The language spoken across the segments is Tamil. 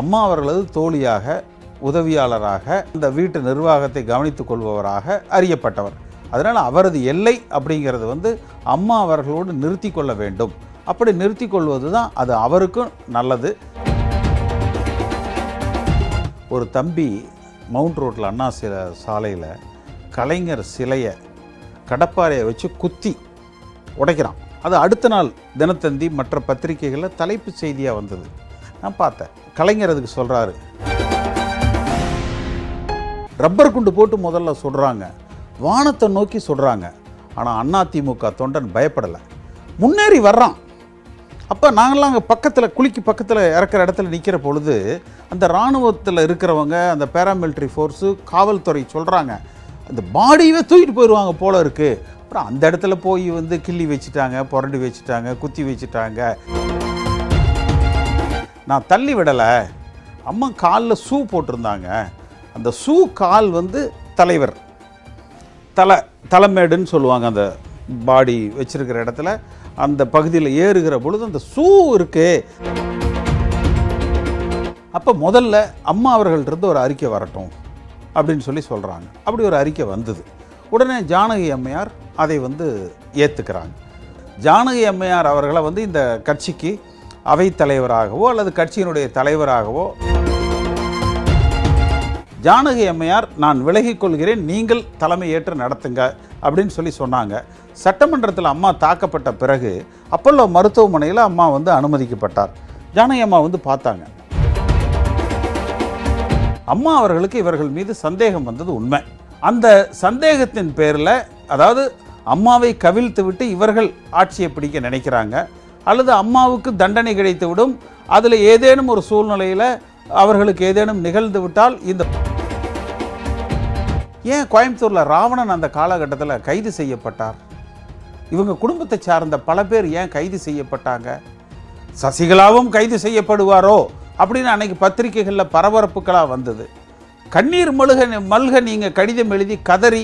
அம்மா அவர்களது தோழியாக உதவியாளராக இந்த வீட்டு நிர்வாகத்தை கவனித்துக் கொள்பவராக அறியப்பட்டவர் அதனால் அவரது எல்லை அப்படிங்கிறது வந்து அம்மா அவர்களோடு நிறுத்தி கொள்ள வேண்டும் அப்படி நிறுத்தி கொள்வது தான் அது அவருக்கும் நல்லது ஒரு தம்பி மவுண்ட் ரோட்டில் அண்ணா சில சாலையில் கலைஞர் சிலையை கடப்பாறையை வச்சு குத்தி உடைக்கிறான் அது அடுத்த நாள் தினத்தந்தி மற்ற பத்திரிகைகளில் தலைப்பு செய்தியாக வந்தது நான் பார்த்தேன் கலைஞர் அதுக்கு சொல்கிறாரு ரப்பர் குண்டு போட்டு முதல்ல சொல்கிறாங்க வானத்தை நோக்கி சொல்கிறாங்க ஆனால் அதிமுக தொண்டன் பயப்படலை முன்னேறி வர்றான் அப்போ நாங்களாம் அங்கே பக்கத்தில் குளிக்கு பக்கத்தில் இறக்குற இடத்துல நிற்கிற பொழுது அந்த இராணுவத்தில் இருக்கிறவங்க அந்த பேராமிலிட்ரி ஃபோர்ஸு காவல்துறை சொல்கிறாங்க அந்த பாடியவே தூக்கிட்டு போயிடுவாங்க போல இருக்குது அப்புறம் அந்த இடத்துல போய் வந்து கிள்ளி வச்சுட்டாங்க புரண்டு வச்சுட்டாங்க குத்தி வச்சுட்டாங்க நான் தள்ளி விடலை அம்மா காலில் ஷூ போட்டிருந்தாங்க அந்த ஷூ கால் வந்து தலைவர் தலை தலைமேடுன்னு சொல்லுவாங்க அந்த பாடி வச்சுருக்கிற இடத்துல அந்த பகுதியில் ஏறுகிற பொழுது அந்த ஷூ இருக்கே அப்போ முதல்ல அம்மா அவர்கள்ட்ட ஒரு அறிக்கை வரட்டும் அப்படின்னு சொல்லி சொல்கிறாங்க அப்படி ஒரு அறிக்கை வந்தது உடனே ஜானகி அம்மையார் அதை வந்து ஏற்றுக்கிறாங்க ஜானகி அம்மையார் அவர்களை வந்து இந்த கட்சிக்கு அவைத்தலைவராகவோ அல்லது கட்சியினுடைய தலைவராகவோ ஜானகி அம்மையார் நான் விலகிக் கொள்கிறேன் நீங்கள் தலைமை ஏற்று நடத்துங்க அப்படின்னு சொல்லி சொன்னாங்க சட்டமன்றத்தில் அம்மா தாக்கப்பட்ட பிறகு அப்பல்லோ மருத்துவமனையில் அம்மா வந்து அனுமதிக்கப்பட்டார் ஜானகி அம்மா வந்து பார்த்தாங்க அம்மா அவர்களுக்கு இவர்கள் மீது சந்தேகம் வந்தது உண்மை அந்த சந்தேகத்தின் பேரில் அதாவது அம்மாவை கவிழ்த்து விட்டு இவர்கள் ஆட்சியை பிடிக்க நினைக்கிறாங்க அல்லது அம்மாவுக்கு தண்டனை கிடைத்துவிடும் அதில் ஏதேனும் ஒரு சூழ்நிலையில் அவர்களுக்கு ஏதேனும் நிகழ்ந்து விட்டால் இந்த ஏன் கோயம்புத்தூரில் ராவணன் அந்த காலகட்டத்தில் கைது செய்யப்பட்டார் இவங்க குடும்பத்தை சார்ந்த பல பேர் ஏன் கைது செய்யப்பட்டாங்க சசிகலாவும் கைது செய்யப்படுவாரோ அப்படின்னு அன்னைக்கு பத்திரிகைகளில் பரபரப்புகளாக வந்தது கண்ணீர் மழுக மல்க நீங்கள் கடிதம் எழுதி கதறி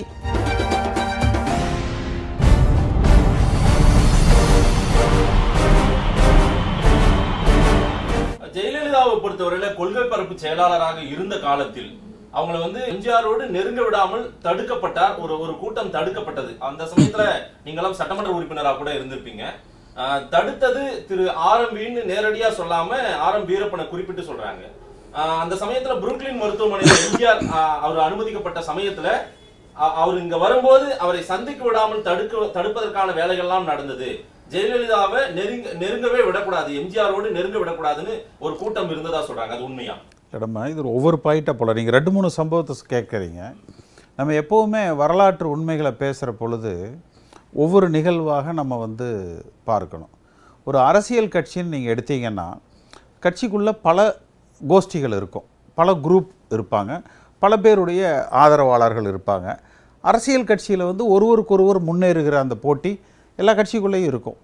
நிலுவை பரப்பு செயலாளராக இருந்த காலத்தில் அவங்கள வந்து எம்ஜிஆரோடு நெருங்க விடாமல் தடுக்கப்பட்டார் ஒரு ஒரு கூட்டம் தடுக்கப்பட்டது அந்த சமயத்துல நீங்களாம் சட்டமன்ற உறுப்பினராக கூட இருந்திருப்பீங்க தடுத்தது திரு ஆர் எம் வீன்னு நேரடியா சொல்லாம ஆர் எம் வீரப்பனை குறிப்பிட்டு சொல்றாங்க அந்த சமயத்துல புருக்லின் மருத்துவமனையில் எம்ஜிஆர் அவர் அனுமதிக்கப்பட்ட சமயத்துல அவர் இங்க வரும்போது அவரை சந்திக்க விடாமல் தடுக்க தடுப்பதற்கான வேலைகள்லாம் நடந்தது ஜெயலலிதாவை நெருங்க நெருங்கவே விடக்கூடாது எம்ஜிஆரோடு நெருங்க விடக்கூடாதுன்னு ஒரு கூட்டம் இருந்ததா சொல்றாங்க அது உண்மையா இடமா இது ஒவ்வொரு பாயிட்டாக போல நீங்கள் ரெண்டு மூணு சம்பவத்தை கேட்குறீங்க நம்ம எப்போவுமே வரலாற்று உண்மைகளை பேசுகிற பொழுது ஒவ்வொரு நிகழ்வாக நம்ம வந்து பார்க்கணும் ஒரு அரசியல் கட்சின்னு நீங்கள் எடுத்தீங்கன்னா கட்சிக்குள்ளே பல கோஷ்டிகள் இருக்கும் பல குரூப் இருப்பாங்க பல பேருடைய ஆதரவாளர்கள் இருப்பாங்க அரசியல் கட்சியில் வந்து ஒருவருக்கொருவர் முன்னேறுகிற அந்த போட்டி எல்லா கட்சிக்குள்ளேயும் இருக்கும்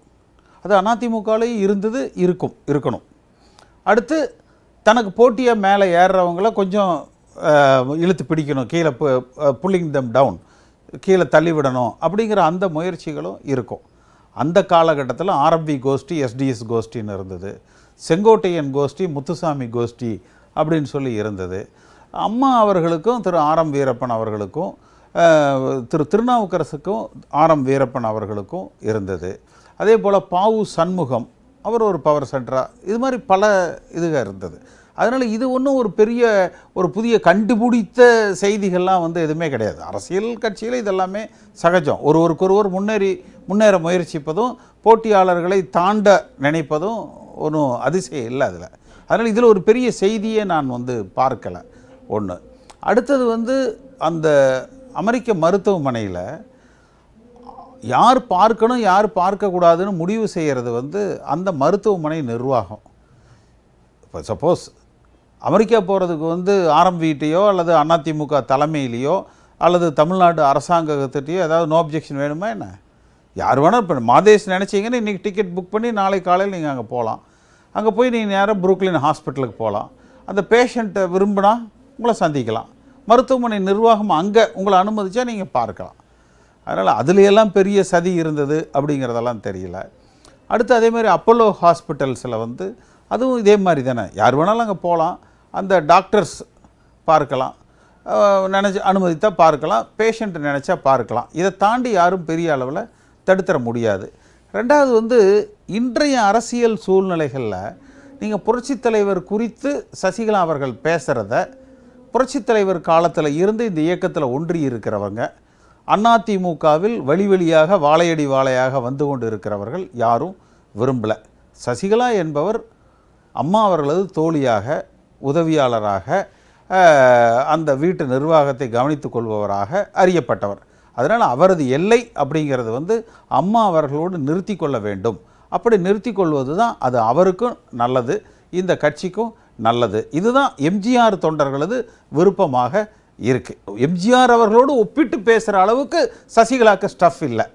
அது அதிமுகவிலையும் இருந்தது இருக்கும் இருக்கணும் அடுத்து தனக்கு போட்டியாக மேலே ஏறுறவங்கள கொஞ்சம் இழுத்து பிடிக்கணும் கீழே புல்லிங் தம் டவுன் கீழே தள்ளிவிடணும் அப்படிங்கிற அந்த முயற்சிகளும் இருக்கும் அந்த காலகட்டத்தில் ஆர்எம்பி கோஷ்டி எஸ்டிஎஸ் கோஷ்டின்னு இருந்தது செங்கோட்டையன் கோஷ்டி முத்துசாமி கோஷ்டி அப்படின்னு சொல்லி இருந்தது அம்மா அவர்களுக்கும் திரு ஆர் எம் வீரப்பன் அவர்களுக்கும் திரு திருநாவுக்கரசுக்கும் ஆர் எம் வீரப்பன் அவர்களுக்கும் இருந்தது அதே போல் பாவு சண்முகம் அவர் ஒரு பவர் சென்டராக இது மாதிரி பல இதுக இருந்தது அதனால் இது ஒன்றும் ஒரு பெரிய ஒரு புதிய கண்டுபிடித்த செய்திகள்லாம் வந்து எதுவுமே கிடையாது அரசியல் கட்சியில் இதெல்லாமே சகஜம் ஒரு ஒருவர் முன்னேறி முன்னேற முயற்சிப்பதும் போட்டியாளர்களை தாண்ட நினைப்பதும் ஒன்றும் அதிசயம் இல்லை அதில் அதனால் இதில் ஒரு பெரிய செய்தியை நான் வந்து பார்க்கலை ஒன்று அடுத்தது வந்து அந்த அமெரிக்க மருத்துவமனையில் யார் பார்க்கணும் யார் பார்க்கக்கூடாதுன்னு முடிவு செய்கிறது வந்து அந்த மருத்துவமனை நிர்வாகம் இப்போ சப்போஸ் அமெரிக்கா போகிறதுக்கு வந்து ஆரம்பிகிட்டேயோ அல்லது அதிமுக தலைமையிலேயோ அல்லது தமிழ்நாடு அரசாங்கத்திட்டையோ ஏதாவது நோ அப்ஜெக்ஷன் வேணுமா என்ன யார் வேணால் இப்போ மாதேஷ் நினச்சிங்கன்னா இன்றைக்கி டிக்கெட் புக் பண்ணி நாளை காலையில் நீங்கள் அங்கே போகலாம் அங்கே போய் நீங்கள் நேராக புரூக்லின் ஹாஸ்பிட்டலுக்கு போகலாம் அந்த பேஷண்ட்டை விரும்பினா உங்களை சந்திக்கலாம் மருத்துவமனை நிர்வாகம் அங்கே உங்களை அனுமதித்தா நீங்கள் பார்க்கலாம் அதனால் அதுலேயெல்லாம் பெரிய சதி இருந்தது அப்படிங்கிறதெல்லாம் தெரியல அடுத்து அதேமாதிரி அப்போலோ ஹாஸ்பிட்டல்ஸில் வந்து அதுவும் இதே மாதிரி தானே யார் வேணாலும் அங்கே போகலாம் அந்த டாக்டர்ஸ் பார்க்கலாம் நினச்சி அனுமதித்தா பார்க்கலாம் பேஷண்ட்டு நினச்சா பார்க்கலாம் இதை தாண்டி யாரும் பெரிய அளவில் தடுத்துட முடியாது ரெண்டாவது வந்து இன்றைய அரசியல் சூழ்நிலைகளில் நீங்கள் புரட்சித் தலைவர் குறித்து சசிகலா அவர்கள் பேசுகிறத புரட்சித் தலைவர் காலத்தில் இருந்து இந்த இயக்கத்தில் ஒன்றி இருக்கிறவங்க அதிமுகவில் வழி வழியாக வாழையடி வாழையாக வந்து கொண்டு இருக்கிறவர்கள் யாரும் விரும்பலை சசிகலா என்பவர் அம்மா அவர்களது தோழியாக உதவியாளராக அந்த வீட்டு நிர்வாகத்தை கவனித்துக் கொள்பவராக அறியப்பட்டவர் அதனால் அவரது எல்லை அப்படிங்கிறது வந்து அம்மா அவர்களோடு நிறுத்தி கொள்ள வேண்டும் அப்படி நிறுத்தி கொள்வது தான் அது அவருக்கும் நல்லது இந்த கட்சிக்கும் நல்லது இதுதான் எம்ஜிஆர் தொண்டர்களது விருப்பமாக இருக்குது எம்ஜிஆர் அவர்களோடு ஒப்பிட்டு பேசுகிற அளவுக்கு சசிகலாவுக்கு ஸ்டஃப் இல்லை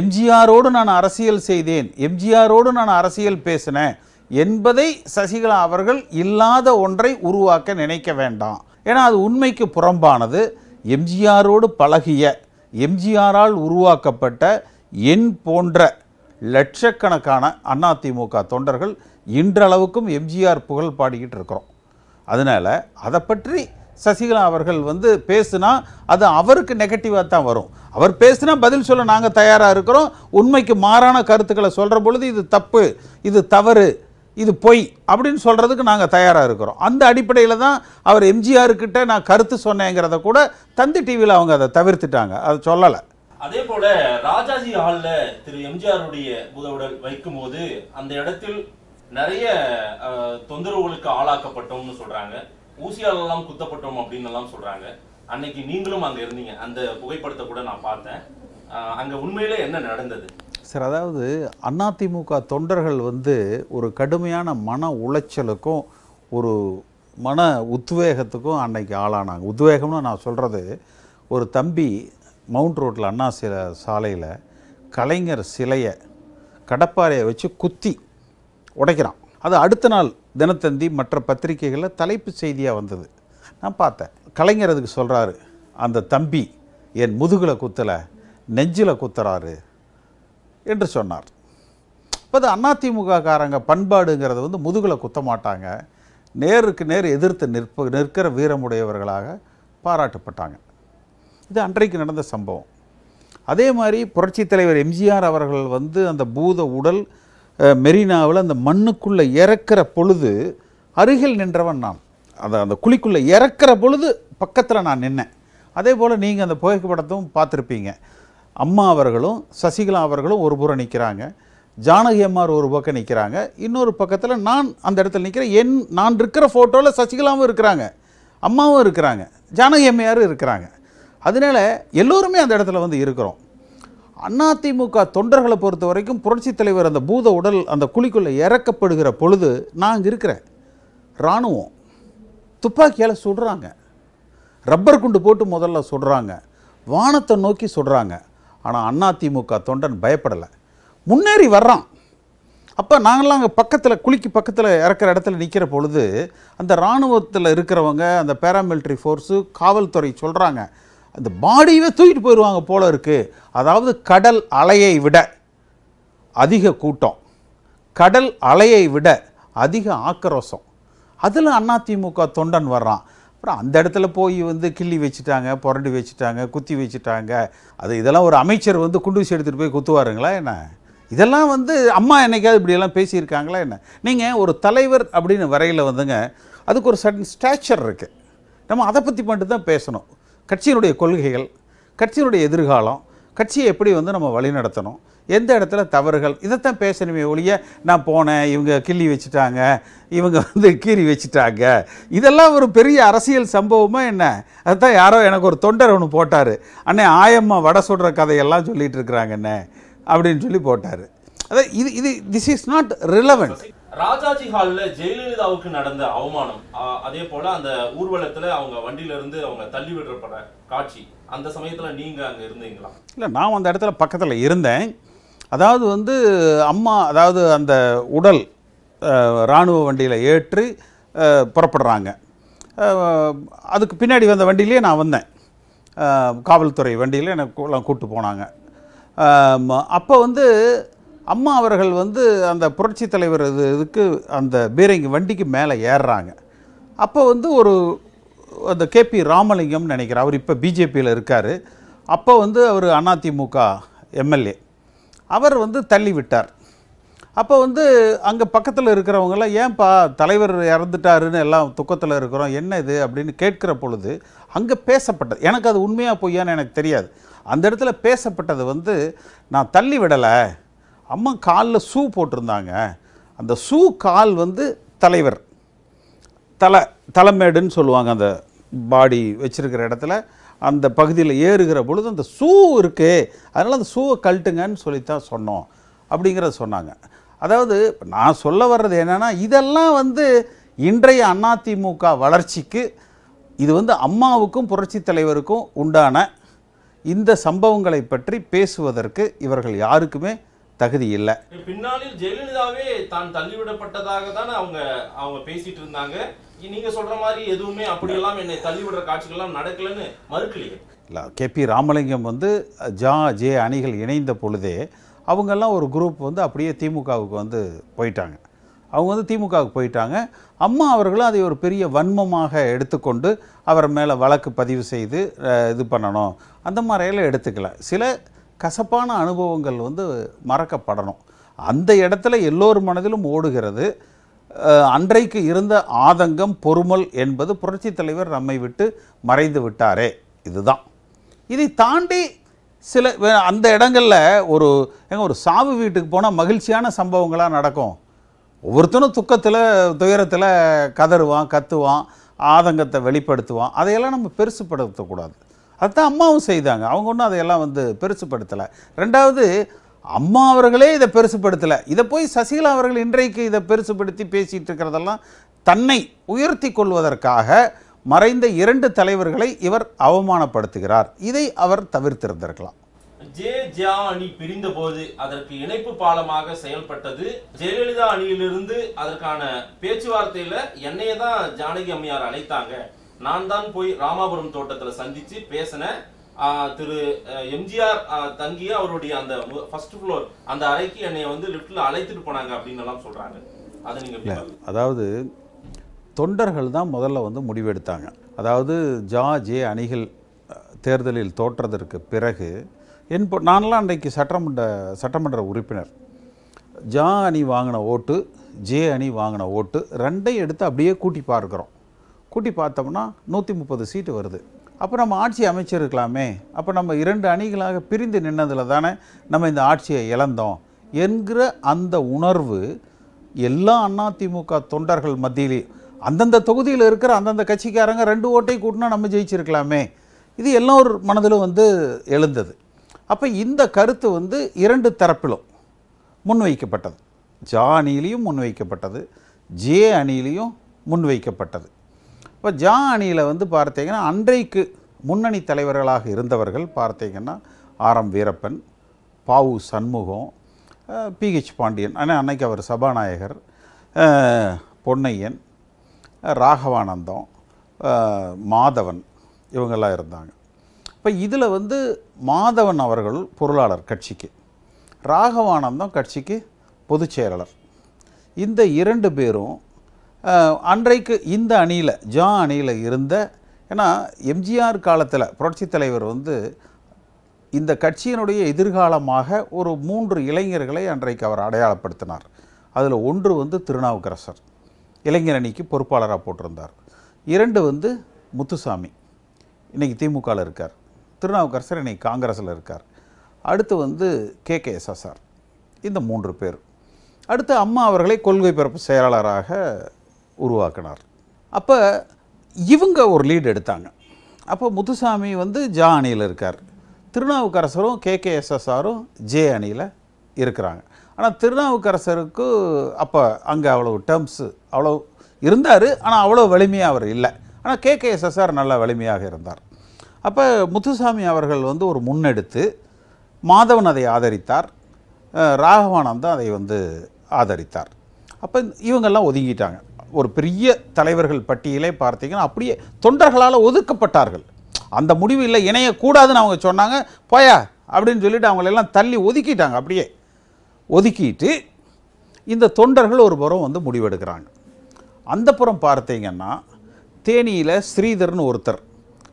எம்ஜிஆரோடு நான் அரசியல் செய்தேன் எம்ஜிஆரோடு நான் அரசியல் பேசினேன் என்பதை சசிகலா அவர்கள் இல்லாத ஒன்றை உருவாக்க நினைக்க வேண்டாம் ஏன்னா அது உண்மைக்கு புறம்பானது எம்ஜிஆரோடு பழகிய எம்ஜிஆரால் உருவாக்கப்பட்ட எண் போன்ற லட்சக்கணக்கான அதிமுக தொண்டர்கள் இன்றளவுக்கும் எம்ஜிஆர் புகழ் பாடிக்கிட்டு இருக்கிறோம் அதனால் அதை பற்றி சசிகலா அவர்கள் வந்து பேசுனா அது அவருக்கு நெகட்டிவாக தான் வரும் அவர் பேசுனா பதில் சொல்ல நாங்கள் தயாராக இருக்கிறோம் உண்மைக்கு மாறான கருத்துக்களை சொல்கிற பொழுது இது தப்பு இது தவறு இது பொய் அப்படின்னு சொல்கிறதுக்கு நாங்கள் தயாராக இருக்கிறோம் அந்த அடிப்படையில் தான் அவர் எம்ஜிஆருக்கிட்ட நான் கருத்து சொன்னேங்கிறத கூட தந்தி டிவியில் அவங்க அதை தவிர்த்துட்டாங்க அதை சொல்லலை அதே போல ராஜாஜி ஹாலில் திரு எம்ஜிஆருடைய புதவுடல் வைக்கும் போது அந்த இடத்தில் நிறைய தொந்தரவுகளுக்கு ஆளாக்கப்பட்டோம்னு சொல்றாங்க ஊசியால் எல்லாம் குத்தப்பட்டோம் அப்படின்னு எல்லாம் சொல்றாங்க அன்னைக்கு நீங்களும் அங்க இருந்தீங்க அந்த புகைப்படத்தை கூட நான் பார்த்தேன் அங்க உண்மையில என்ன நடந்தது சார் அதாவது அதிமுக தொண்டர்கள் வந்து ஒரு கடுமையான மன உளைச்சலுக்கும் ஒரு மன உத்வேகத்துக்கும் அன்னைக்கு ஆளானாங்க உத்வேகம்னு நான் சொல்கிறது ஒரு தம்பி மவுண்ட் ரோட்டில் அண்ணா சில சாலையில் கலைஞர் சிலையை கடப்பாறையை வச்சு குத்தி உடைக்கிறான் அது அடுத்த நாள் தினத்தந்தி மற்ற பத்திரிகைகளில் தலைப்பு செய்தியாக வந்தது நான் பார்த்தேன் கலைஞர் அதுக்கு சொல்கிறாரு அந்த தம்பி என் முதுகில் குத்தலை நெஞ்சில் குத்துறாரு என்று சொன்னார் இப்போ அது காரங்க பண்பாடுங்கிறது வந்து முதுகில் குத்த மாட்டாங்க நேருக்கு நேர் எதிர்த்து நிற்ப நிற்கிற வீரமுடையவர்களாக பாராட்டப்பட்டாங்க இது அன்றைக்கு நடந்த சம்பவம் அதே மாதிரி புரட்சித் தலைவர் எம்ஜிஆர் அவர்கள் வந்து அந்த பூத உடல் மெரினாவில் அந்த மண்ணுக்குள்ளே இறக்கிற பொழுது அருகில் நின்றவன் நான் அந்த அந்த குழிக்குள்ளே இறக்கிற பொழுது பக்கத்தில் நான் நின்னேன் அதே போல் நீங்கள் அந்த புகைப்படத்தும் பார்த்துருப்பீங்க அம்மா அவர்களும் சசிகலா அவர்களும் ஒரு புறம் நிற்கிறாங்க ஜானகி அம்மார் ஒரு பக்கம் நிற்கிறாங்க இன்னொரு பக்கத்தில் நான் அந்த இடத்துல நிற்கிறேன் என் நான் இருக்கிற ஃபோட்டோவில் சசிகலாவும் இருக்கிறாங்க அம்மாவும் இருக்கிறாங்க ஜானகி அம்மையாரும் இருக்கிறாங்க அதனால எல்லோருமே அந்த இடத்துல வந்து இருக்கிறோம் அதிமுக தொண்டர்களை பொறுத்த வரைக்கும் புரட்சித் தலைவர் அந்த பூத உடல் அந்த குழிக்குள்ளே இறக்கப்படுகிற பொழுது நான் அங்கே இருக்கிறேன் இராணுவம் துப்பாக்கியால் சுடுறாங்க ரப்பர் குண்டு போட்டு முதல்ல சுடுறாங்க வானத்தை நோக்கி சுடுறாங்க ஆனால் அதிமுக தொண்டன் பயப்படலை முன்னேறி வர்றான் அப்போ நாங்களாம் அங்கே பக்கத்தில் குளிக்கு பக்கத்தில் இறக்குற இடத்துல நிற்கிற பொழுது அந்த இராணுவத்தில் இருக்கிறவங்க அந்த பேராமிலிட்ரி ஃபோர்ஸு காவல்துறை சொல்கிறாங்க அந்த பாடியவே தூக்கிட்டு போயிடுவாங்க போல இருக்குது அதாவது கடல் அலையை விட அதிக கூட்டம் கடல் அலையை விட அதிக ஆக்கிரோசம் அதில் அதிமுக தொண்டன் வர்றான் அப்புறம் அந்த இடத்துல போய் வந்து கிள்ளி வச்சுட்டாங்க புரண்டு வச்சுட்டாங்க குத்தி வச்சுட்டாங்க அது இதெல்லாம் ஒரு அமைச்சர் வந்து குண்டு எடுத்துகிட்டு போய் குத்துவாருங்களா என்ன இதெல்லாம் வந்து அம்மா என்னைக்காவது இப்படியெல்லாம் பேசியிருக்காங்களா என்ன நீங்கள் ஒரு தலைவர் அப்படின்னு வரையில் வந்துங்க அதுக்கு ஒரு சட்டன் ஸ்டாச்சர் இருக்குது நம்ம அதை பற்றி மட்டும் தான் பேசணும் கட்சியினுடைய கொள்கைகள் கட்சியினுடைய எதிர்காலம் கட்சியை எப்படி வந்து நம்ம வழிநடத்தணும் எந்த இடத்துல தவறுகள் இதைத்தான் பேசணுமே ஒழிய நான் போனேன் இவங்க கிள்ளி வச்சுட்டாங்க இவங்க வந்து கீறி வச்சுட்டாங்க இதெல்லாம் ஒரு பெரிய அரசியல் சம்பவமாக என்ன அதுதான் யாரோ எனக்கு ஒரு தொண்டர் ஒன்று போட்டார் அண்ணே ஆயம்மா வடை சுடுற கதையெல்லாம் சொல்லிகிட்டு இருக்கிறாங்கண்ணே அப்படின்னு சொல்லி போட்டார் அதான் இது இது this is not relevant Rajaji ஹாலில் ஜெயலலிதாவுக்கு நடந்த அவமானம் அதே போல அந்த ஊர்வலத்தில் அவங்க வண்டியிலிருந்து அவங்க தள்ளி விடுறப்பட காட்சி அந்த சமயத்தில் நீங்கள் அங்கே இருந்தீங்களா இல்லை நான் அந்த இடத்துல பக்கத்தில் இருந்தேன் அதாவது வந்து அம்மா அதாவது அந்த உடல் இராணுவ வண்டியில் ஏற்றி புறப்படுறாங்க அதுக்கு பின்னாடி வந்த வண்டியிலேயே நான் வந்தேன் காவல்துறை வண்டியில் எனக்கு கூப்பிட்டு போனாங்க அப்போ வந்து அம்மா அவர்கள் வந்து அந்த புரட்சி தலைவர் இது இதுக்கு அந்த பீரங்கி வண்டிக்கு மேலே ஏறுறாங்க அப்போ வந்து ஒரு அந்த கேபி ராமலிங்கம்னு நினைக்கிறார் அவர் இப்போ பிஜேபியில் இருக்கார் அப்போ வந்து அவர் அதிமுக எம்எல்ஏ அவர் வந்து தள்ளி விட்டார் அப்போ வந்து அங்கே பக்கத்தில் இருக்கிறவங்கெல்லாம் ஏன்பா தலைவர் இறந்துட்டாருன்னு எல்லாம் துக்கத்தில் இருக்கிறோம் என்ன இது அப்படின்னு கேட்குற பொழுது அங்கே பேசப்பட்டது எனக்கு அது உண்மையாக பொய்யான்னு எனக்கு தெரியாது அந்த இடத்துல பேசப்பட்டது வந்து நான் தள்ளி விடலை அம்மா காலில் ஷூ போட்டிருந்தாங்க அந்த ஷூ கால் வந்து தலைவர் தலை தலைமேடுன்னு சொல்லுவாங்க அந்த பாடி வச்சுருக்கிற இடத்துல அந்த பகுதியில் ஏறுகிற பொழுது அந்த ஷூ இருக்கே அதனால் அந்த ஷூவை கழட்டுங்கன்னு சொல்லித்தான் சொன்னோம் அப்படிங்கிறத சொன்னாங்க அதாவது நான் சொல்ல வர்றது என்னென்னா இதெல்லாம் வந்து இன்றைய அதிமுக வளர்ச்சிக்கு இது வந்து அம்மாவுக்கும் புரட்சி தலைவருக்கும் உண்டான இந்த சம்பவங்களை பற்றி பேசுவதற்கு இவர்கள் யாருக்குமே தகுதி இல்லை பின்னாளில் ஜெயலலிதாவே தான் தள்ளிவிடப்பட்டதாக தான் அவங்க அவங்க பேசிட்டு இருந்தாங்க நீங்க சொல்ற மாதிரி எதுவுமே அப்படியெல்லாம் என்னை தள்ளிவிடுற காட்சிகள்லாம் நடக்கலன்னு மறுக்கலையே இல்லை கேபி ராமலிங்கம் வந்து ஜா ஜே அணிகள் இணைந்த பொழுதே அவங்கெல்லாம் ஒரு குரூப் வந்து அப்படியே திமுகவுக்கு வந்து போயிட்டாங்க அவங்க வந்து திமுகவுக்கு போயிட்டாங்க அம்மா அவர்களும் அதை ஒரு பெரிய வன்மமாக எடுத்துக்கொண்டு அவர் மேலே வழக்கு பதிவு செய்து இது பண்ணணும் அந்த மாதிரியெல்லாம் எடுத்துக்கல சில கசப்பான அனுபவங்கள் வந்து மறக்கப்படணும் அந்த இடத்துல எல்லோர் மனதிலும் ஓடுகிறது அன்றைக்கு இருந்த ஆதங்கம் பொறுமல் என்பது புரட்சி தலைவர் நம்மை விட்டு மறைந்து விட்டாரே இதுதான் இதை தாண்டி சில அந்த இடங்களில் ஒரு எங்க ஒரு சாவு வீட்டுக்கு போனால் மகிழ்ச்சியான சம்பவங்களாக நடக்கும் ஒவ்வொருத்தரும் துக்கத்தில் துயரத்தில் கதறுவான் கத்துவான் ஆதங்கத்தை வெளிப்படுத்துவான் அதையெல்லாம் நம்ம பெருசுப்படுத்தக்கூடாது அதுதான் அம்மாவும் செய்தாங்க அவங்க ஒன்றும் அதையெல்லாம் வந்து பெருசுப்படுத்தலை ரெண்டாவது அம்மா அவர்களே இதை பெருசுப்படுத்தலை இதை போய் சசிகலா அவர்கள் இன்றைக்கு இதை பெருசுப்படுத்தி பேசிகிட்டு இருக்கிறதெல்லாம் தன்னை உயர்த்தி கொள்வதற்காக மறைந்த இரண்டு தலைவர்களை இவர் அவமானப்படுத்துகிறார் இதை அவர் தவிர்த்திருந்திருக்கலாம் ஜே ஜா அணி பிரிந்த போது அதற்கு இணைப்பு பாலமாக செயல்பட்டது ஜெயலலிதா அணியிலிருந்து அதற்கான பேச்சுவார்த்தையில என்னையதான் ஜானகி அம்மையார் அழைத்தாங்க நான் தான் போய் ராமாபுரம் தோட்டத்தில் சந்திச்சு பேசின திரு எம்ஜிஆர் தங்கிய அவருடைய அந்த ஃபர்ஸ்ட் ஃப்ளோர் அந்த அறைக்கு என்னை வந்து லிஃப்டில் அழைத்துட்டு போனாங்க அப்படின்னு எல்லாம் சொல்கிறாங்க அதை நீங்கள் அதாவது தொண்டர்கள் தான் முதல்ல வந்து முடிவெடுத்தாங்க அதாவது ஜா ஜே அணிகள் தேர்தலில் தோற்றதற்கு பிறகு என் நானெல்லாம் அன்றைக்கு சட்டமன்ற சட்டமன்ற உறுப்பினர் ஜா அணி வாங்கின ஓட்டு ஜே அணி வாங்கின ஓட்டு ரெண்டையும் எடுத்து அப்படியே கூட்டி பார்க்குறோம் கூட்டி பார்த்தோம்னா நூற்றி முப்பது சீட்டு வருது அப்போ நம்ம ஆட்சி அமைச்சிருக்கலாமே அப்போ நம்ம இரண்டு அணிகளாக பிரிந்து நின்னதில் தானே நம்ம இந்த ஆட்சியை இழந்தோம் என்கிற அந்த உணர்வு எல்லா அதிமுக தொண்டர்கள் மத்தியிலே அந்தந்த தொகுதியில் இருக்கிற அந்தந்த கட்சிக்காரங்க ரெண்டு ஓட்டை கூட்டினா நம்ம ஜெயிச்சிருக்கலாமே இது எல்லோர் மனதிலும் வந்து எழுந்தது அப்போ இந்த கருத்து வந்து இரண்டு தரப்பிலும் முன்வைக்கப்பட்டது ஜா அணியிலையும் முன்வைக்கப்பட்டது ஜே அணியிலையும் முன்வைக்கப்பட்டது இப்போ ஜா அணியில் வந்து பார்த்தீங்கன்னா அன்றைக்கு முன்னணி தலைவர்களாக இருந்தவர்கள் பார்த்தீங்கன்னா ஆர் எம் வீரப்பன் பாவு சண்முகம் பிஹெச் பாண்டியன் ஆனால் அன்றைக்கி அவர் சபாநாயகர் பொன்னையன் ராகவானந்தம் மாதவன் இவங்கெல்லாம் இருந்தாங்க இப்போ இதில் வந்து மாதவன் அவர்கள் பொருளாளர் கட்சிக்கு ராகவானந்தம் கட்சிக்கு பொதுச் செயலாளர் இந்த இரண்டு பேரும் அன்றைக்கு இந்த அணியில் ஜா அணியில் இருந்த ஏன்னா எம்ஜிஆர் காலத்தில் புரட்சி தலைவர் வந்து இந்த கட்சியினுடைய எதிர்காலமாக ஒரு மூன்று இளைஞர்களை அன்றைக்கு அவர் அடையாளப்படுத்தினார் அதில் ஒன்று வந்து திருநாவுக்கரசர் இளைஞர் அணிக்கு பொறுப்பாளராக போட்டிருந்தார் இரண்டு வந்து முத்துசாமி இன்றைக்கி திமுகவில் இருக்கார் திருநாவுக்கரசர் இன்றைக்கி காங்கிரஸில் இருக்கார் அடுத்து வந்து கே கே எஸ்எஸ்ஆர் இந்த மூன்று பேர் அடுத்து அம்மா அவர்களை கொள்கை பிறப்பு செயலாளராக உருவாக்கினார் அப்போ இவங்க ஒரு லீடு எடுத்தாங்க அப்போ முத்துசாமி வந்து ஜா அணியில் இருக்கார் திருநாவுக்கரசரும் கேகேஎஸ்எஸ்ஆரும் ஜே அணியில் இருக்கிறாங்க ஆனால் திருநாவுக்கரசருக்கு அப்போ அங்கே அவ்வளோ டேர்ம்ஸு அவ்வளோ இருந்தார் ஆனால் அவ்வளோ வலிமையாக அவர் இல்லை ஆனால் கேகேஎஸ்எஸ்ஆர் நல்லா வலிமையாக இருந்தார் அப்போ முத்துசாமி அவர்கள் வந்து ஒரு முன்னெடுத்து மாதவன் அதை ஆதரித்தார் ராகவானந்தம் அதை வந்து ஆதரித்தார் அப்போ இவங்கெல்லாம் ஒதுங்கிட்டாங்க ஒரு பெரிய தலைவர்கள் பட்டியலே பார்த்தீங்கன்னா அப்படியே தொண்டர்களால் ஒதுக்கப்பட்டார்கள் அந்த முடிவு இல்லை இணையக்கூடாதுன்னு அவங்க சொன்னாங்க போயா அப்படின்னு சொல்லிட்டு அவங்களெல்லாம் தள்ளி ஒதுக்கிட்டாங்க அப்படியே ஒதுக்கிட்டு இந்த தொண்டர்கள் ஒரு புறம் வந்து முடிவெடுக்கிறாங்க அந்த புறம் பார்த்தீங்கன்னா தேனியில் ஸ்ரீதர்னு ஒருத்தர்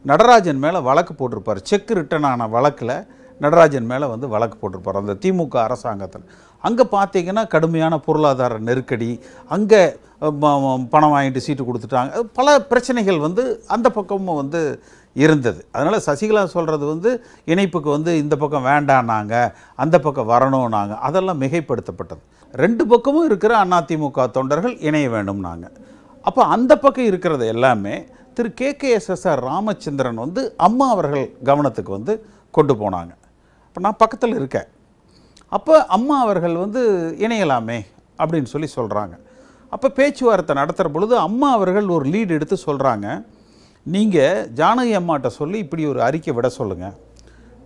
நடராஜன் மேலே வழக்கு போட்டிருப்பார் செக் ரிட்டர்னான வழக்கில் நடராஜன் மேலே வந்து வழக்கு போட்டிருப்பார் அந்த திமுக அரசாங்கத்தில் அங்கே பார்த்தீங்கன்னா கடுமையான பொருளாதார நெருக்கடி அங்கே பணம் வாங்கிட்டு சீட்டு கொடுத்துட்டாங்க பல பிரச்சனைகள் வந்து அந்த பக்கமும் வந்து இருந்தது அதனால் சசிகலா சொல்கிறது வந்து இணைப்புக்கு வந்து இந்த பக்கம் வேண்டான்னாங்க அந்த பக்கம் வரணும்னாங்க அதெல்லாம் மிகைப்படுத்தப்பட்டது ரெண்டு பக்கமும் இருக்கிற அதிமுக தொண்டர்கள் இணைய வேணும்னாங்க அப்போ அந்த பக்கம் இருக்கிறது எல்லாமே Thiru K K S S R Ramachandran வந்து அம்மா அவர்கள் கவனத்துக்கு வந்து கொண்டு போனாங்க இப்போ நான் பக்கத்தில் இருக்கேன் அப்போ அம்மா அவர்கள் வந்து இணையலாமே அப்படின்னு சொல்லி சொல்கிறாங்க அப்போ பேச்சுவார்த்தை நடத்துகிற பொழுது அம்மா அவர்கள் ஒரு லீடு எடுத்து சொல்கிறாங்க நீங்கள் ஜானகி அம்மாட்ட சொல்லி இப்படி ஒரு அறிக்கை விட சொல்லுங்கள்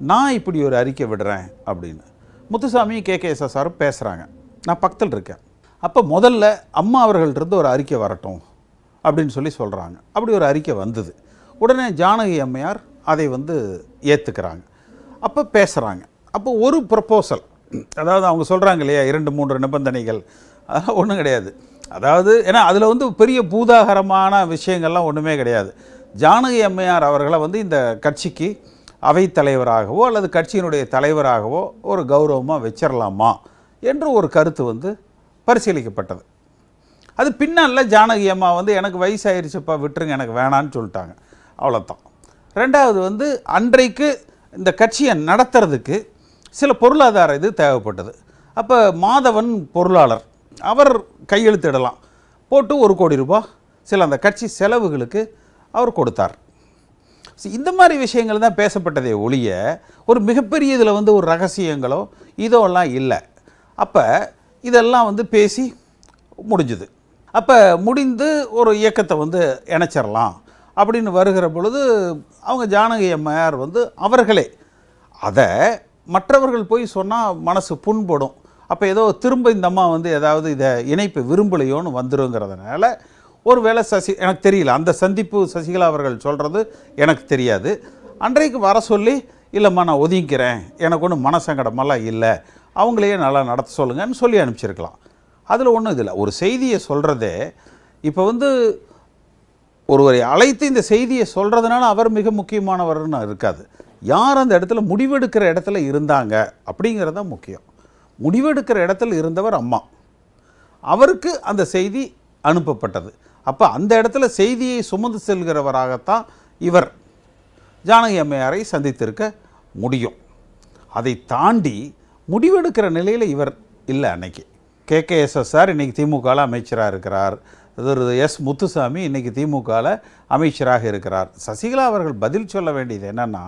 நான் இப்படி ஒரு அறிக்கை விடுறேன் அப்படின்னு முத்துசாமி கே கே சாரும் பேசுகிறாங்க நான் பக்கத்தில் இருக்கேன் அப்போ முதல்ல அம்மா அவர்கள்ட்ட ஒரு அறிக்கை வரட்டும் அப்படின்னு சொல்லி சொல்கிறாங்க அப்படி ஒரு அறிக்கை வந்தது உடனே ஜானகி அம்மையார் அதை வந்து ஏற்றுக்கிறாங்க அப்போ பேசுகிறாங்க அப்போ ஒரு ப்ரப்போசல் அதாவது அவங்க சொல்கிறாங்க இல்லையா இரண்டு மூன்று நிபந்தனைகள் அதெல்லாம் ஒன்றும் கிடையாது அதாவது ஏன்னா அதில் வந்து பெரிய பூதாகரமான விஷயங்கள்லாம் ஒன்றுமே கிடையாது ஜானகி அம்மையார் அவர்களை வந்து இந்த கட்சிக்கு அவைத்தலைவராகவோ அல்லது கட்சியினுடைய தலைவராகவோ ஒரு கௌரவமாக வச்சிடலாமா என்று ஒரு கருத்து வந்து பரிசீலிக்கப்பட்டது அது பின்னால் ஜானகி அம்மா வந்து எனக்கு வயசாயிருச்சுப்பா விட்டுருங்க எனக்கு வேணான்னு சொல்லிட்டாங்க அவ்வளோதான் ரெண்டாவது வந்து அன்றைக்கு இந்த கட்சியை நடத்துறதுக்கு சில பொருளாதார இது தேவைப்பட்டது அப்போ மாதவன் பொருளாளர் அவர் கையெழுத்திடலாம் போட்டு ஒரு கோடி ரூபாய் சில அந்த கட்சி செலவுகளுக்கு அவர் கொடுத்தார் இந்த மாதிரி விஷயங்கள் தான் பேசப்பட்டதே ஒழிய ஒரு மிகப்பெரிய இதில் வந்து ஒரு ரகசியங்களோ இதோலாம் இல்லை அப்போ இதெல்லாம் வந்து பேசி முடிஞ்சுது அப்போ முடிந்து ஒரு இயக்கத்தை வந்து இணைச்சிடலாம் அப்படின்னு வருகிற பொழுது அவங்க ஜானகி அம்மையார் வந்து அவர்களே அதை மற்றவர்கள் போய் சொன்னால் மனசு புண்படும் அப்போ ஏதோ திரும்ப இந்த அம்மா வந்து ஏதாவது இதை இணைப்பு விரும்பலையோன்னு வந்துருங்கிறதுனால ஒரு வேளை சசி எனக்கு தெரியல அந்த சந்திப்பு சசிகலா அவர்கள் சொல்கிறது எனக்கு தெரியாது அன்றைக்கு வர சொல்லி இல்லைம்மா நான் ஒதுங்கிக்கிறேன் எனக்கு ஒன்றும் மனசங்கடமெல்லாம் இல்லை அவங்களையே நல்லா நடத்த சொல்லுங்கன்னு சொல்லி அனுப்பிச்சிருக்கலாம் அதில் ஒன்றும் இதில் ஒரு செய்தியை சொல்கிறதே இப்போ வந்து ஒருவரை அழைத்து இந்த செய்தியை சொல்கிறதுனால அவர் மிக முக்கியமானவர்னு இருக்காது யார் அந்த இடத்துல முடிவெடுக்கிற இடத்துல இருந்தாங்க அப்படிங்கிறது தான் முக்கியம் முடிவெடுக்கிற இடத்துல இருந்தவர் அம்மா அவருக்கு அந்த செய்தி அனுப்பப்பட்டது அப்போ அந்த இடத்துல செய்தியை சுமந்து செல்கிறவராகத்தான் இவர் ஜானகி அம்மையாரை சந்தித்திருக்க முடியும் அதை தாண்டி முடிவெடுக்கிற நிலையில் இவர் இல்லை அன்னைக்கு எஸ் சார் இன்றைக்கி திமுகவில் அமைச்சராக இருக்கிறார் திரு எஸ் முத்துசாமி இன்றைக்கி திமுகவில் அமைச்சராக இருக்கிறார் சசிகலா அவர்கள் பதில் சொல்ல வேண்டியது என்னென்னா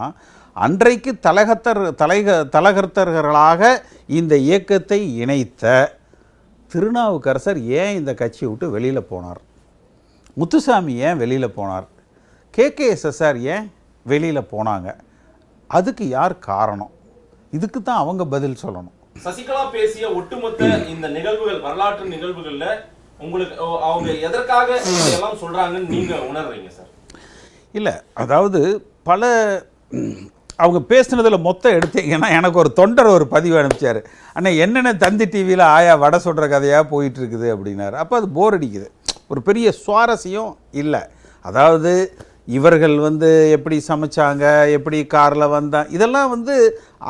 அன்றைக்கு தலகத்தர் தலைக தலகர்த்தர்களாக இந்த இயக்கத்தை இணைத்த திருநாவுக்கரசர் ஏன் இந்த கட்சியை விட்டு வெளியில் போனார் முத்துசாமி ஏன் வெளியில் போனார் கேகேஎஸ்எஸ்ஆர் ஏன் வெளியில் போனாங்க அதுக்கு யார் காரணம் இதுக்கு தான் அவங்க பதில் சொல்லணும் சசிகலா பேசிய ஒட்டுமொத்த இந்த நிகழ்வுகள் வரலாற்று நிகழ்வுகளில் உங்களுக்கு அவங்க எதற்காக எல்லாம் சொல்கிறாங்கன்னு நீங்கள் உணர்றீங்க சார் இல்லை அதாவது பல அவங்க பேசினதில் மொத்தம் எடுத்தீங்கன்னா எனக்கு ஒரு தொண்டர் ஒரு பதிவு அனுப்பிச்சார் ஆனால் என்னென்ன தந்தி டிவியில் ஆயா வடை சொல்கிற கதையாக போயிட்டுருக்குது அப்படின்னாரு அப்போ அது போர் அடிக்குது ஒரு பெரிய சுவாரஸ்யம் இல்லை அதாவது இவர்கள் வந்து எப்படி சமைச்சாங்க எப்படி காரில் வந்தால் இதெல்லாம் வந்து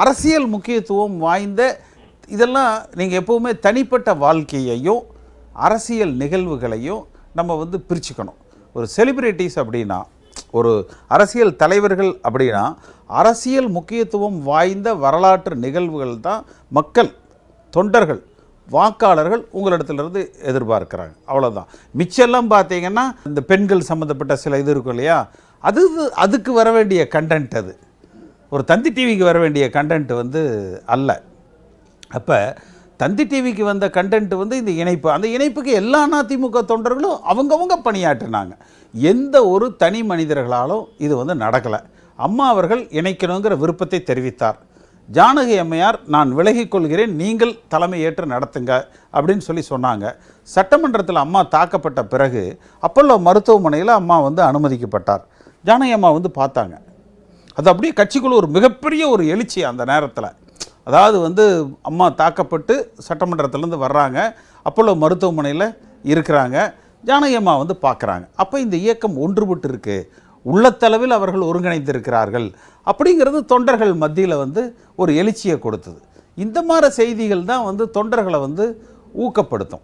அரசியல் முக்கியத்துவம் வாய்ந்த இதெல்லாம் நீங்கள் எப்போவுமே தனிப்பட்ட வாழ்க்கையையும் அரசியல் நிகழ்வுகளையும் நம்ம வந்து பிரிச்சுக்கணும் ஒரு செலிப்ரிட்டிஸ் அப்படின்னா ஒரு அரசியல் தலைவர்கள் அப்படின்னா அரசியல் முக்கியத்துவம் வாய்ந்த வரலாற்று நிகழ்வுகள் தான் மக்கள் தொண்டர்கள் வாக்காளர்கள் உங்களிடத்துலேருந்து எதிர்பார்க்குறாங்க அவ்வளோதான் மிச்செல்லாம் பார்த்தீங்கன்னா இந்த பெண்கள் சம்மந்தப்பட்ட சில இது இருக்கும் இல்லையா அது அதுக்கு வர வேண்டிய கண்டென்ட் அது ஒரு தந்தி டிவிக்கு வர வேண்டிய கண்டென்ட் வந்து அல்ல அப்போ தந்தி டிவிக்கு வந்த கண்டென்ட் வந்து இந்த இணைப்பு அந்த இணைப்புக்கு எல்லா அதிமுக தொண்டர்களும் அவங்கவுங்க பணியாற்றினாங்க எந்த ஒரு தனி மனிதர்களாலும் இது வந்து நடக்கலை அம்மா அவர்கள் இணைக்கணுங்கிற விருப்பத்தை தெரிவித்தார் ஜானகி அம்மையார் நான் விலகிக்கொள்கிறேன் கொள்கிறேன் நீங்கள் தலைமை ஏற்று நடத்துங்க அப்படின்னு சொல்லி சொன்னாங்க சட்டமன்றத்தில் அம்மா தாக்கப்பட்ட பிறகு அப்பல்லோ மருத்துவமனையில் அம்மா வந்து அனுமதிக்கப்பட்டார் ஜானகி அம்மா வந்து பார்த்தாங்க அது அப்படியே கட்சிக்குள்ள ஒரு மிகப்பெரிய ஒரு எழுச்சி அந்த நேரத்தில் அதாவது வந்து அம்மா தாக்கப்பட்டு சட்டமன்றத்துலேருந்து வர்றாங்க அப்போல்லோ மருத்துவமனையில் இருக்கிறாங்க ஜானகியம்மா வந்து பார்க்குறாங்க அப்போ இந்த இயக்கம் ஒன்றுபட்டு இருக்குது உள்ளத்தளவில் அவர்கள் ஒருங்கிணைந்திருக்கிறார்கள் அப்படிங்கிறது தொண்டர்கள் மத்தியில் வந்து ஒரு எழுச்சியை கொடுத்தது இந்த மாதிரி செய்திகள் தான் வந்து தொண்டர்களை வந்து ஊக்கப்படுத்தும்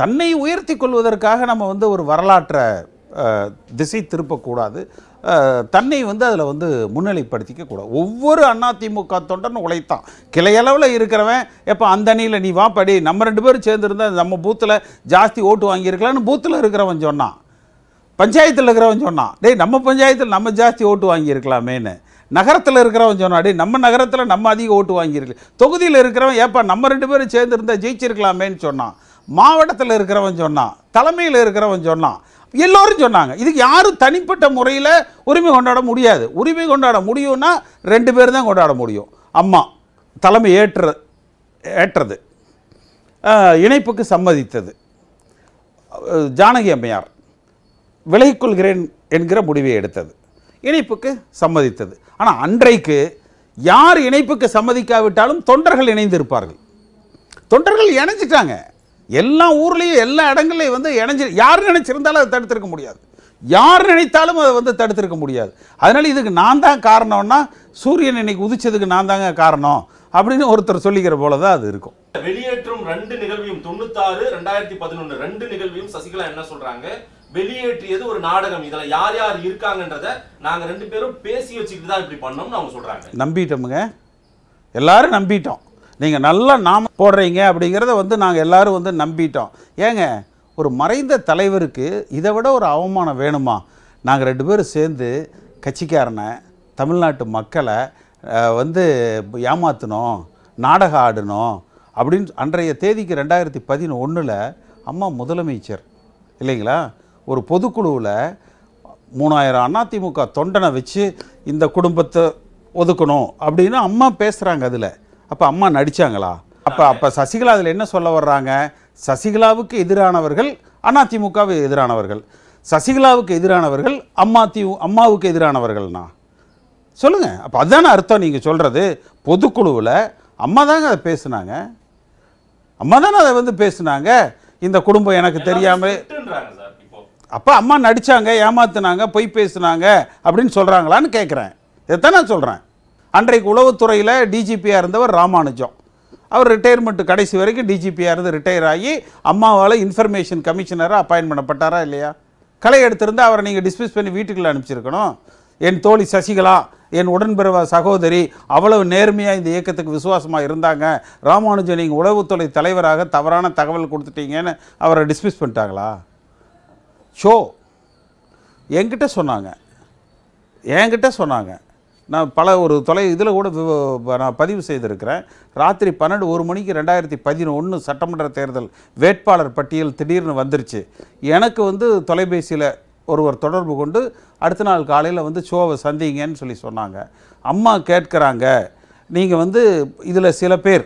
தன்னை உயர்த்தி கொள்வதற்காக நம்ம வந்து ஒரு வரலாற்றை திசை திருப்பக்கூடாது தன்னை வந்து அதில் வந்து முன்னிலைப்படுத்திக்க கூடாது ஒவ்வொரு அதிமுக தொண்டன் உழைத்தான் கிளையளவில் இருக்கிறவன் எப்போ அந்த அணியில் நீ வா படி நம்ம ரெண்டு பேரும் சேர்ந்துருந்தா நம்ம பூத்தில் ஜாஸ்தி ஓட்டு வாங்கியிருக்கலான்னு பூத்தில் இருக்கிறவன் சொன்னான் பஞ்சாயத்தில் இருக்கிறவன் சொன்னான் டேய் நம்ம பஞ்சாயத்தில் நம்ம ஜாஸ்தி ஓட்டு வாங்கியிருக்கலாமேன்னு நகரத்தில் இருக்கிறவன் சொன்னான் டே நம்ம நகரத்தில் நம்ம அதிகம் ஓட்டு வாங்கியிருக்கலாம் தொகுதியில் இருக்கிறவன் ஏப்பா நம்ம ரெண்டு பேரும் சேர்ந்துருந்தா ஜெயிச்சிருக்கலாமேன்னு சொன்னான் மாவட்டத்தில் இருக்கிறவன் சொன்னான் தலைமையில் இருக்கிறவன் சொன்னான் எல்லோரும் சொன்னாங்க இதுக்கு யாரும் தனிப்பட்ட முறையில் உரிமை கொண்டாட முடியாது உரிமை கொண்டாட முடியும்னா ரெண்டு பேர் தான் கொண்டாட முடியும் அம்மா தலைமை ஏற்ற ஏற்றது இணைப்புக்கு சம்மதித்தது ஜானகி அம்மையார் விலகிக்கொள்கிறேன் என்கிற முடிவை எடுத்தது இணைப்புக்கு சம்மதித்தது ஆனால் அன்றைக்கு யார் இணைப்புக்கு சம்மதிக்காவிட்டாலும் தொண்டர்கள் இணைந்திருப்பார்கள் தொண்டர்கள் இணைஞ்சிட்டாங்க எல்லா ஊர்லேயும் எல்லா இடங்கள்லையும் வந்து இணைஞ்சி யார் நினைச்சிருந்தாலும் அதை தடுத்திருக்க முடியாது யார் நினைத்தாலும் அதை வந்து தடுத்திருக்க முடியாது அதனால் இதுக்கு நான் தான் காரணம்னா சூரியன் இன்னைக்கு உதிச்சதுக்கு நான் தாங்க காரணம் அப்படின்னு ஒருத்தர் சொல்லிக்கிற போல தான் அது இருக்கும் வெளியேற்றும் ரெண்டு நிகழ்வையும் தொண்ணூத்தாறு ரெண்டாயிரத்தி பதினொன்று ரெண்டு நிகழ்வையும் சசிகலா என்ன சொல்றாங்க வெளியேற்றியது ஒரு நாடகம் இதில் யார் யார் இருக்காங்கன்றத நாங்கள் ரெண்டு பேரும் பேசி வச்சுக்கிட்டு தான் இப்படி பண்ணோம்னு அவங்க சொல்கிறாங்க நம்பிட்டோமுங்க எல்லாரும் நம்பிட்டோம் நீங்கள் நல்லா நாம போடுறீங்க அப்படிங்கிறத வந்து நாங்கள் எல்லோரும் வந்து நம்பிட்டோம் ஏங்க ஒரு மறைந்த தலைவருக்கு இதை விட ஒரு அவமானம் வேணுமா நாங்கள் ரெண்டு பேரும் சேர்ந்து கட்சிக்காரனை தமிழ்நாட்டு மக்களை வந்து ஏமாற்றணும் நாடகம் ஆடணும் அப்படின்னு அன்றைய தேதிக்கு ரெண்டாயிரத்தி பதினொன்றில் அம்மா முதலமைச்சர் இல்லைங்களா ஒரு பொதுக்குழுவில் மூணாயிரம் அதிமுக தொண்டனை வச்சு இந்த குடும்பத்தை ஒதுக்கணும் அப்படின்னு அம்மா பேசுகிறாங்க அதில் அப்போ அம்மா நடித்தாங்களா அப்போ அப்போ சசிகலா அதில் என்ன சொல்ல வர்றாங்க சசிகலாவுக்கு எதிரானவர்கள் அதிமுகவுக்கு எதிரானவர்கள் சசிகலாவுக்கு எதிரானவர்கள் அம்மா தி அம்மாவுக்கு எதிரானவர்கள்னா சொல்லுங்கள் அப்போ அதுதான அர்த்தம் நீங்கள் சொல்கிறது பொதுக்குழுவில் அம்மா தாங்க அதை பேசுனாங்க அம்மா தானே அதை வந்து பேசுனாங்க இந்த குடும்பம் எனக்கு தெரியாமல் அப்போ அம்மா நடித்தாங்க ஏமாத்துனாங்க பொய் பேசுனாங்க அப்படின்னு சொல்கிறாங்களான்னு கேட்குறேன் இதைத்தான் நான் சொல்கிறேன் அன்றைக்கு உளவுத்துறையில் டிஜிபியாக இருந்தவர் ராமானுஜம் அவர் ரிட்டையர்மெண்ட்டு கடைசி வரைக்கும் டிஜிபியாக இருந்து ரிட்டையர் ஆகி அம்மாவால் இன்ஃபர்மேஷன் கமிஷனராக அப்பாயின் பண்ணப்பட்டாரா இல்லையா கலை எடுத்திருந்து அவரை நீங்கள் டிஸ்மிஸ் பண்ணி வீட்டுக்குள்ளே அனுப்பிச்சிருக்கணும் என் தோழி சசிகலா என் உடன்பிறவ சகோதரி அவ்வளவு நேர்மையாக இந்த இயக்கத்துக்கு விசுவாசமாக இருந்தாங்க ராமானுஜம் நீங்கள் உளவுத்துறை தலைவராக தவறான தகவல் கொடுத்துட்டீங்கன்னு அவரை டிஸ்மிஸ் பண்ணிட்டாங்களா ஷோ என்கிட்ட சொன்னாங்க என்கிட்ட சொன்னாங்க நான் பல ஒரு தொலை இதில் கூட நான் பதிவு செய்திருக்கிறேன் ராத்திரி பன்னெண்டு ஒரு மணிக்கு ரெண்டாயிரத்தி பதினொன்று சட்டமன்ற தேர்தல் வேட்பாளர் பட்டியல் திடீர்னு வந்துருச்சு எனக்கு வந்து தொலைபேசியில் ஒருவர் தொடர்பு கொண்டு அடுத்த நாள் காலையில் வந்து ஷோவை சந்திங்கன்னு சொல்லி சொன்னாங்க அம்மா கேட்குறாங்க நீங்கள் வந்து இதில் சில பேர்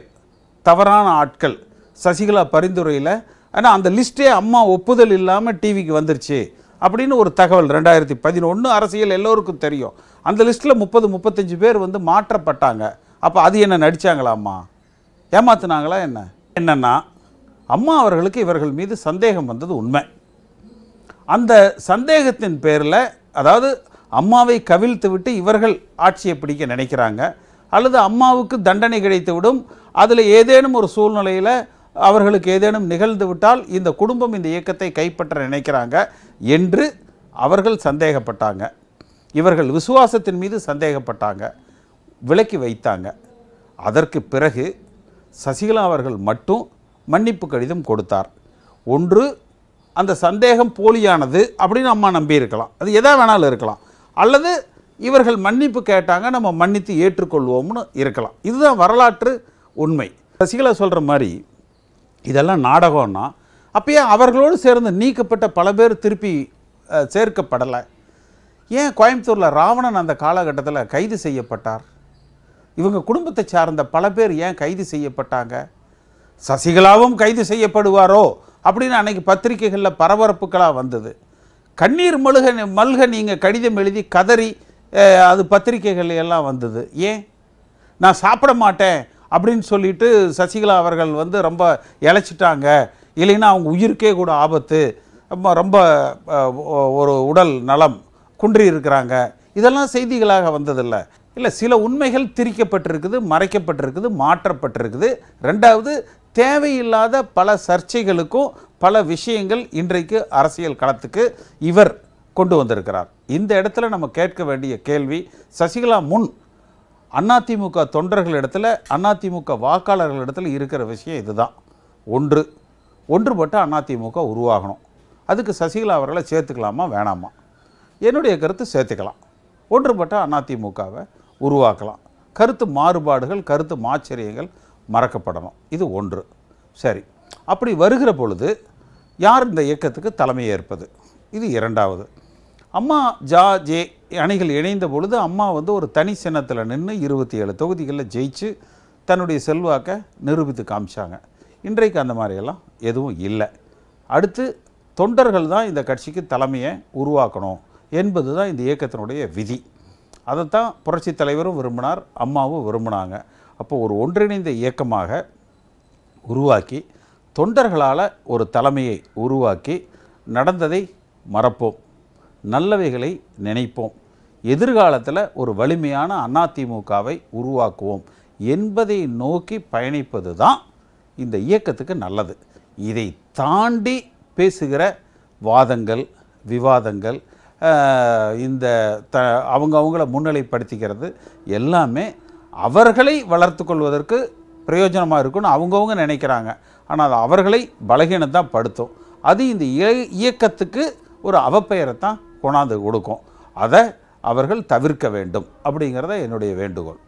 தவறான ஆட்கள் சசிகலா பரிந்துரையில் ஆனால் அந்த லிஸ்ட்டே அம்மா ஒப்புதல் இல்லாமல் டிவிக்கு வந்துருச்சு அப்படின்னு ஒரு தகவல் ரெண்டாயிரத்தி பதினொன்று அரசியல் எல்லோருக்கும் தெரியும் அந்த லிஸ்ட்டில் முப்பது முப்பத்தஞ்சு பேர் வந்து மாற்றப்பட்டாங்க அப்போ அது என்ன நடித்தாங்களாம்மா ஏமாத்தினாங்களா என்ன என்னென்னா அம்மா அவர்களுக்கு இவர்கள் மீது சந்தேகம் வந்தது உண்மை அந்த சந்தேகத்தின் பேரில் அதாவது அம்மாவை கவிழ்த்து விட்டு இவர்கள் ஆட்சியை பிடிக்க நினைக்கிறாங்க அல்லது அம்மாவுக்கு தண்டனை கிடைத்துவிடும் அதில் ஏதேனும் ஒரு சூழ்நிலையில் அவர்களுக்கு ஏதேனும் நிகழ்ந்து விட்டால் இந்த குடும்பம் இந்த இயக்கத்தை கைப்பற்ற நினைக்கிறாங்க என்று அவர்கள் சந்தேகப்பட்டாங்க இவர்கள் விசுவாசத்தின் மீது சந்தேகப்பட்டாங்க விலக்கி வைத்தாங்க அதற்கு பிறகு சசிகலா அவர்கள் மட்டும் மன்னிப்பு கடிதம் கொடுத்தார் ஒன்று அந்த சந்தேகம் போலியானது அப்படின்னு அம்மா நம்பியிருக்கலாம் அது எதா வேணாலும் இருக்கலாம் அல்லது இவர்கள் மன்னிப்பு கேட்டாங்க நம்ம மன்னித்து ஏற்றுக்கொள்வோம்னு இருக்கலாம் இதுதான் வரலாற்று உண்மை சசிகலா சொல்கிற மாதிரி இதெல்லாம் நாடகம்னா அப்பயே அவர்களோடு சேர்ந்து நீக்கப்பட்ட பல பேர் திருப்பி சேர்க்கப்படலை ஏன் கோயம்புத்தூரில் ராவணன் அந்த காலகட்டத்தில் கைது செய்யப்பட்டார் இவங்க குடும்பத்தை சார்ந்த பல பேர் ஏன் கைது செய்யப்பட்டாங்க சசிகலாவும் கைது செய்யப்படுவாரோ அப்படின்னு அன்றைக்கி பத்திரிகைகளில் பரபரப்புகளாக வந்தது கண்ணீர் மழுக மல்க நீங்கள் கடிதம் எழுதி கதறி அது பத்திரிகைகள் எல்லாம் வந்தது ஏன் நான் சாப்பிட மாட்டேன் அப்படின்னு சொல்லிட்டு சசிகலா அவர்கள் வந்து ரொம்ப இழைச்சிட்டாங்க இல்லைன்னா அவங்க உயிருக்கே கூட ஆபத்து ரொம்ப ஒரு உடல் நலம் குன்றி இருக்கிறாங்க இதெல்லாம் செய்திகளாக வந்ததில்லை இல்லை சில உண்மைகள் திரிக்கப்பட்டிருக்குது மறைக்கப்பட்டிருக்குது மாற்றப்பட்டிருக்குது ரெண்டாவது தேவையில்லாத பல சர்ச்சைகளுக்கும் பல விஷயங்கள் இன்றைக்கு அரசியல் களத்துக்கு இவர் கொண்டு வந்திருக்கிறார் இந்த இடத்துல நம்ம கேட்க வேண்டிய கேள்வி சசிகலா முன் அதிமுக தொண்டர்கள் இடத்துல அதிமுக வாக்காளர்கள் இடத்துல இருக்கிற விஷயம் இதுதான் ஒன்று ஒன்றுபட்ட அதிமுக உருவாகணும் அதுக்கு சசிகலா அவர்களை சேர்த்துக்கலாமா வேணாமா என்னுடைய கருத்து சேர்த்துக்கலாம் ஒன்றுபட்ட அதிமுகவை உருவாக்கலாம் கருத்து மாறுபாடுகள் கருத்து மாச்சரியங்கள் மறக்கப்படணும் இது ஒன்று சரி அப்படி வருகிற பொழுது யார் இந்த இயக்கத்துக்கு தலைமை ஏற்பது இது இரண்டாவது அம்மா ஜா ஜே அணிகள் இணைந்த பொழுது அம்மா வந்து ஒரு தனி சின்னத்தில் நின்று இருபத்தி ஏழு தொகுதிகளில் ஜெயிச்சு தன்னுடைய செல்வாக்கை நிரூபித்து காமிச்சாங்க இன்றைக்கு அந்த மாதிரியெல்லாம் எதுவும் இல்லை அடுத்து தொண்டர்கள் தான் இந்த கட்சிக்கு தலைமையை உருவாக்கணும் என்பது தான் இந்த இயக்கத்தினுடைய விதி அதைத்தான் புரட்சி தலைவரும் விரும்பினார் அம்மாவும் விரும்பினாங்க அப்போ ஒரு ஒன்றிணைந்த இயக்கமாக உருவாக்கி தொண்டர்களால் ஒரு தலைமையை உருவாக்கி நடந்ததை மறப்போம் நல்லவைகளை நினைப்போம் எதிர்காலத்தில் ஒரு வலிமையான அதிமுகவை உருவாக்குவோம் என்பதை நோக்கி பயணிப்பது தான் இந்த இயக்கத்துக்கு நல்லது இதை தாண்டி பேசுகிற வாதங்கள் விவாதங்கள் இந்த த அவங்க அவங்கள முன்னிலைப்படுத்திக்கிறது எல்லாமே அவர்களை வளர்த்து கொள்வதற்கு பிரயோஜனமாக இருக்குன்னு அவங்கவுங்க நினைக்கிறாங்க ஆனால் அது அவர்களை பலகீனத்தான் படுத்தும் அது இந்த இயக்கத்துக்கு ஒரு அவப்பெயரை தான் கொண்டாந்து கொடுக்கும் அதை அவர்கள் தவிர்க்க வேண்டும் அப்படிங்கிறத என்னுடைய வேண்டுகோள்